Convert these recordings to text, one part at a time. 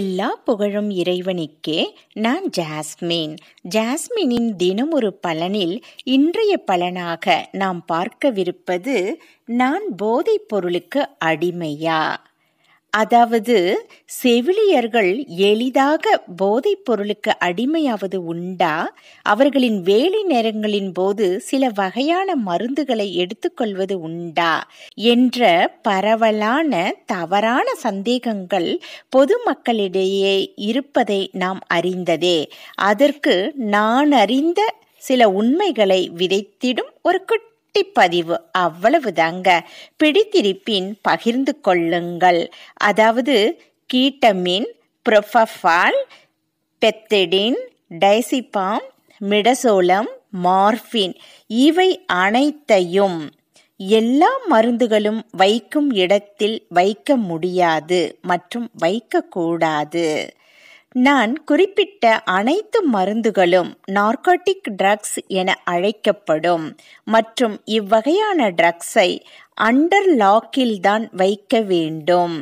எல்லா புகழும் இறைவனுக்கே நான் ஜாஸ்மின் ஜாஸ்மினின் தினமொரு பலனில் இன்றைய பலனாக நாம் பார்க்கவிருப்பது நான் போதைப் பொருளுக்கு அடிமையா அதாவது செவிலியர்கள் எளிதாக போதைப் பொருளுக்கு அடிமையாவது உண்டா அவர்களின் வேலை நேரங்களின் போது சில வகையான மருந்துகளை எடுத்துக்கொள்வது உண்டா என்ற பரவலான தவறான சந்தேகங்கள் பொதுமக்களிடையே இருப்பதை நாம் அறிந்ததே அதற்கு நான் அறிந்த சில உண்மைகளை விதைத்திடும் ஒரு குட் குட்டி பதிவு அவ்வளவுதாங்க பிடித்திருப்பின் பகிர்ந்து கொள்ளுங்கள் அதாவது கீட்டமின் புரொஃபால் பெத்திடின் டைசிபாம் மிடசோலம் மார்பின் இவை அனைத்தையும் எல்லா மருந்துகளும் வைக்கும் இடத்தில் வைக்க முடியாது மற்றும் வைக்கக்கூடாது நான் குறிப்பிட்ட அனைத்து மருந்துகளும் நார்காட்டிக் ட்ரக்ஸ் என அழைக்கப்படும் மற்றும் இவ்வகையான ட்ரக்ஸை அண்டர் லாக்கில் தான் வைக்க வேண்டும்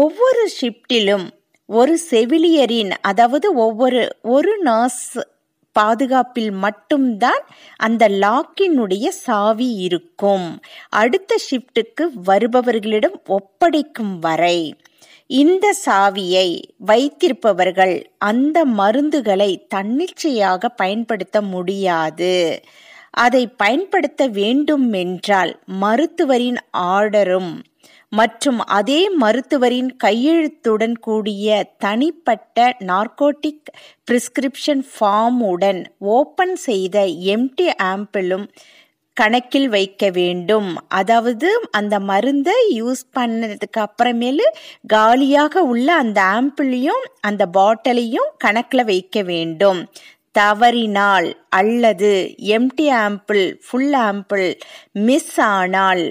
ஒவ்வொரு ஷிப்டிலும் ஒரு செவிலியரின் அதாவது ஒவ்வொரு ஒரு நர்ஸ் பாதுகாப்பில் மட்டும்தான் அந்த லாக்கினுடைய சாவி இருக்கும் அடுத்த ஷிஃப்ட்டுக்கு வருபவர்களிடம் ஒப்படைக்கும் வரை இந்த சாவியை வைத்திருப்பவர்கள் அந்த மருந்துகளை தன்னிச்சையாக பயன்படுத்த முடியாது அதை பயன்படுத்த வேண்டுமென்றால் மருத்துவரின் ஆர்டரும் மற்றும் அதே மருத்துவரின் கையெழுத்துடன் கூடிய தனிப்பட்ட நார்கோட்டிக் பிரிஸ்கிரிப்ஷன் ஃபார்முடன் ஓப்பன் செய்த எம்டி ஆம்பிளும் கணக்கில் வைக்க வேண்டும் அதாவது அந்த மருந்தை யூஸ் பண்ணதுக்கு அப்புறமேலு காலியாக உள்ள அந்த ஆம்பிளையும் அந்த பாட்டிலையும் கணக்கில் வைக்க வேண்டும் தவறினால் அல்லது empty ampoule full ampoule miss ஆனால்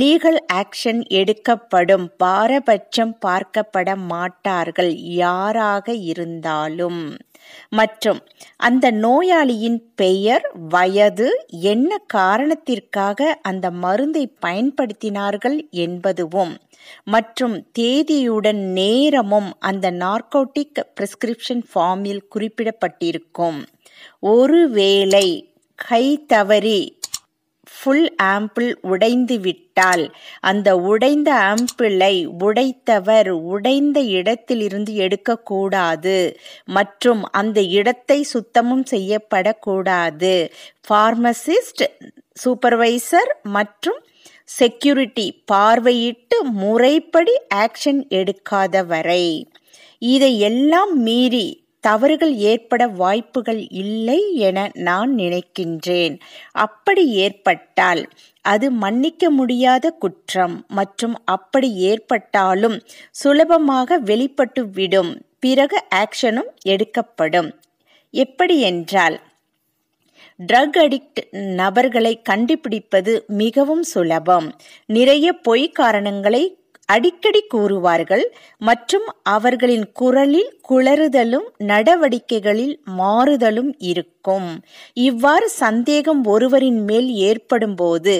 லீகல் ஆக்ஷன் எடுக்கப்படும் பாரபட்சம் பார்க்கப்பட மாட்டார்கள் யாராக இருந்தாலும் மற்றும் அந்த நோயாளியின் பெயர் வயது என்ன காரணத்திற்காக அந்த மருந்தை பயன்படுத்தினார்கள் என்பதுவும் மற்றும் தேதியுடன் நேரமும் அந்த நார்கோட்டிக் பிரிஸ்கிரிப்ஷன் ஃபார்மில் குறிப்பிடப்பட்டிருக்கும் ஒருவேளை கை தவறி ஃபுல் ஆம்பிள் உடைந்து விட்டால் அந்த உடைந்த ஆம்பிளை உடைத்தவர் உடைந்த இடத்திலிருந்து எடுக்கக்கூடாது மற்றும் அந்த இடத்தை சுத்தமும் செய்யப்படக்கூடாது ஃபார்மசிஸ்ட் சூப்பர்வைசர் மற்றும் செக்யூரிட்டி பார்வையிட்டு முறைப்படி ஆக்ஷன் எடுக்காத வரை இதை எல்லாம் மீறி தவறுகள் ஏற்பட வாய்ப்புகள் இல்லை என நான் நினைக்கின்றேன் அப்படி ஏற்பட்டால் அது மன்னிக்க முடியாத குற்றம் மற்றும் அப்படி ஏற்பட்டாலும் சுலபமாக வெளிப்பட்டுவிடும் பிறகு ஆக்ஷனும் எடுக்கப்படும் எப்படி என்றால் ட்ரக் அடிக்ட் நபர்களை கண்டுபிடிப்பது மிகவும் சுலபம் நிறைய பொய் காரணங்களை அடிக்கடி கூறுவார்கள் மற்றும் அவர்களின் குரலில் குளறுதலும் நடவடிக்கைகளில் மாறுதலும் இருக்கும் இவ்வாறு சந்தேகம் ஒருவரின் மேல் ஏற்படும் போது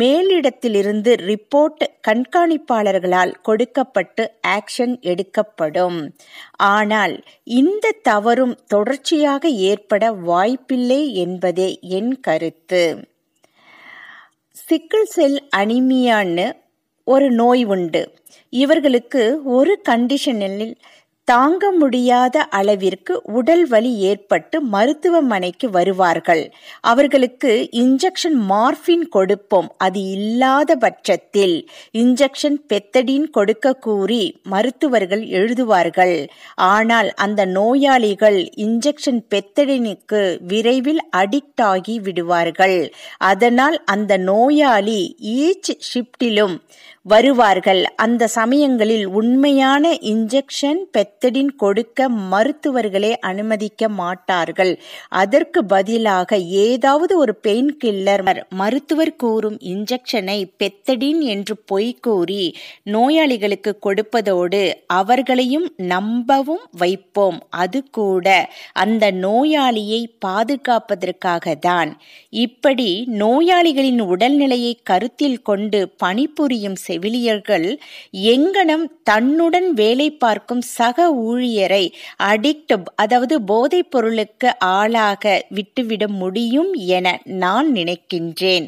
மேலிடத்திலிருந்து ரிப்போர்ட் கண்காணிப்பாளர்களால் கொடுக்கப்பட்டு ஆக்ஷன் எடுக்கப்படும் ஆனால் இந்த தவறும் தொடர்ச்சியாக ஏற்பட வாய்ப்பில்லை என்பதே என் கருத்து சிக்கிள் செல் அனிமியான்னு ஒரு நோய் உண்டு இவர்களுக்கு ஒரு கண்டிஷனில் தாங்க முடியாத அளவிற்கு உடல் வலி ஏற்பட்டு மருத்துவமனைக்கு வருவார்கள் அவர்களுக்கு இன்ஜெக்ஷன் மார்பின் கொடுப்போம் அது இல்லாத பட்சத்தில் இன்ஜெக்ஷன் பெத்தடின் கொடுக்க கூறி மருத்துவர்கள் எழுதுவார்கள் ஆனால் அந்த நோயாளிகள் இன்ஜெக்ஷன் பெத்தடினுக்கு விரைவில் அடிக்ட் ஆகி விடுவார்கள் அதனால் அந்த நோயாளி ஈச் ஷிப்டிலும் வருவார்கள் அந்த சமயங்களில் உண்மையான இன்ஜெக்ஷன் பெத்தடின் கொடுக்க மருத்துவர்களே அனுமதிக்க மாட்டார்கள் அதற்கு பதிலாக ஏதாவது ஒரு பெயின் கில்லர் மருத்துவர் கூறும் இன்ஜெக்ஷனை பெத்தடின் என்று பொய் கூறி நோயாளிகளுக்கு கொடுப்பதோடு அவர்களையும் நம்பவும் வைப்போம் அது கூட அந்த நோயாளியை பாதுகாப்பதற்காக தான் இப்படி நோயாளிகளின் உடல்நிலையை கருத்தில் கொண்டு பணிபுரியும் செவிலியர்கள் எங்கனம் தன்னுடன் வேலை பார்க்கும் சக ஊழியரை அடிக்டப் அதாவது போதைப் பொருளுக்கு ஆளாக விட்டுவிட முடியும் என நான் நினைக்கின்றேன்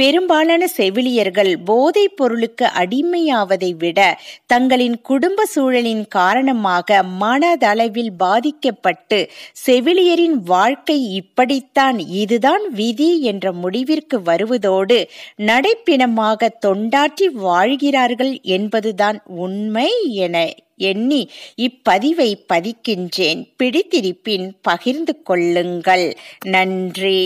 பெரும்பாலான செவிலியர்கள் போதைப் பொருளுக்கு அடிமையாவதை விட தங்களின் குடும்ப சூழலின் காரணமாக மனதளவில் பாதிக்கப்பட்டு செவிலியரின் வாழ்க்கை இப்படித்தான் இதுதான் விதி என்ற முடிவிற்கு வருவதோடு நடைப்பிணமாக தொண்டாற்றி வாழ் வாழ்கிறார்கள் என்பதுதான் உண்மை என எண்ணி இப்பதிவை பதிக்கின்றேன் பிடித்திருப்பின் பகிர்ந்து கொள்ளுங்கள் நன்றி